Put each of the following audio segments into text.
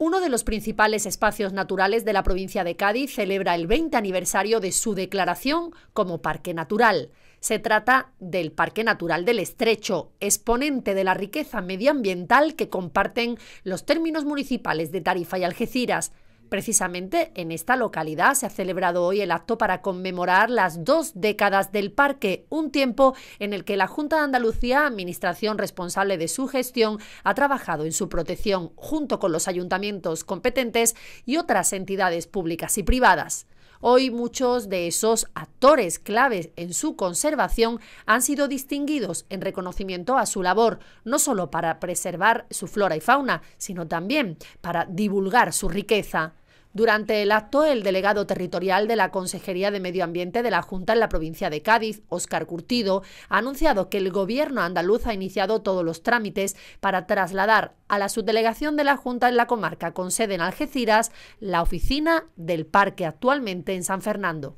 Uno de los principales espacios naturales de la provincia de Cádiz celebra el 20 aniversario de su declaración como Parque Natural. Se trata del Parque Natural del Estrecho, exponente de la riqueza medioambiental que comparten los términos municipales de Tarifa y Algeciras. Precisamente en esta localidad se ha celebrado hoy el acto para conmemorar las dos décadas del parque, un tiempo en el que la Junta de Andalucía, administración responsable de su gestión, ha trabajado en su protección junto con los ayuntamientos competentes y otras entidades públicas y privadas. Hoy muchos de esos actores claves en su conservación han sido distinguidos en reconocimiento a su labor, no solo para preservar su flora y fauna, sino también para divulgar su riqueza. Durante el acto, el delegado territorial de la Consejería de Medio Ambiente de la Junta en la provincia de Cádiz, Óscar Curtido, ha anunciado que el gobierno andaluz ha iniciado todos los trámites para trasladar a la subdelegación de la Junta en la comarca con sede en Algeciras la oficina del parque actualmente en San Fernando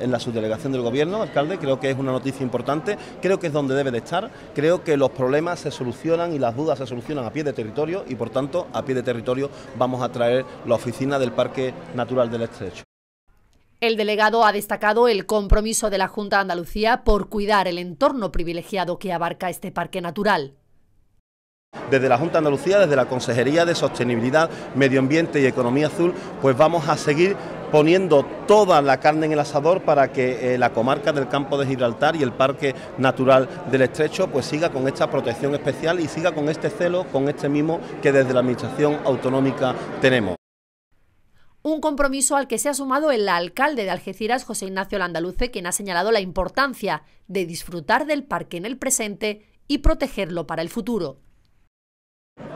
en la subdelegación del gobierno, alcalde, creo que es una noticia importante, creo que es donde debe de estar, creo que los problemas se solucionan y las dudas se solucionan a pie de territorio y por tanto a pie de territorio vamos a traer la oficina del Parque Natural del Estrecho. El delegado ha destacado el compromiso de la Junta de Andalucía por cuidar el entorno privilegiado que abarca este parque natural. Desde la Junta de Andalucía, desde la Consejería de Sostenibilidad, Medio Ambiente y Economía Azul, pues vamos a seguir poniendo toda la carne en el asador para que eh, la comarca del campo de Gibraltar y el Parque Natural del Estrecho pues siga con esta protección especial y siga con este celo, con este mismo que desde la Administración Autonómica tenemos. Un compromiso al que se ha sumado el alcalde de Algeciras, José Ignacio Landaluce, quien ha señalado la importancia de disfrutar del parque en el presente y protegerlo para el futuro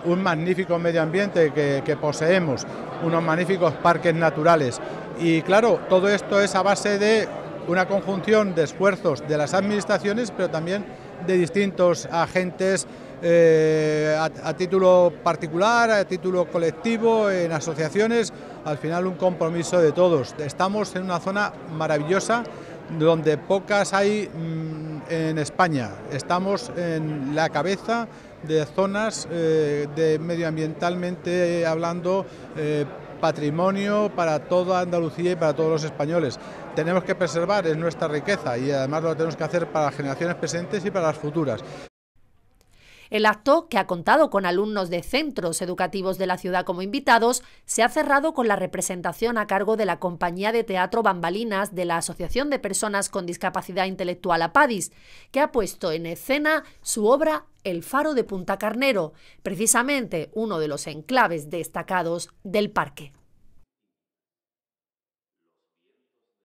un magnífico medio ambiente que, poseemos, unos magníficos parques naturales. Y claro, todo esto es a base de una conjunción de esfuerzos de las administraciones, pero también de distintos agentes eh, a, título particular, a título colectivo, en asociaciones, al final un compromiso de todos. Estamos en una zona maravillosa donde pocas hay mm, en España. Estamos en la cabeza de zonas eh, de medioambientalmente hablando eh, patrimonio para toda Andalucía y para todos los españoles. Tenemos que preservar, es nuestra riqueza y además lo tenemos que hacer para las generaciones presentes y para las futuras. El acto, que ha contado con alumnos de centros educativos de la ciudad como invitados, se ha cerrado con la representación a cargo de la compañía de teatro Bambalinas de la Asociación de Personas con Discapacidad Intelectual APADIS, que ha puesto en escena su obra El Faro de Punta Carnero, precisamente uno de los enclaves destacados del parque.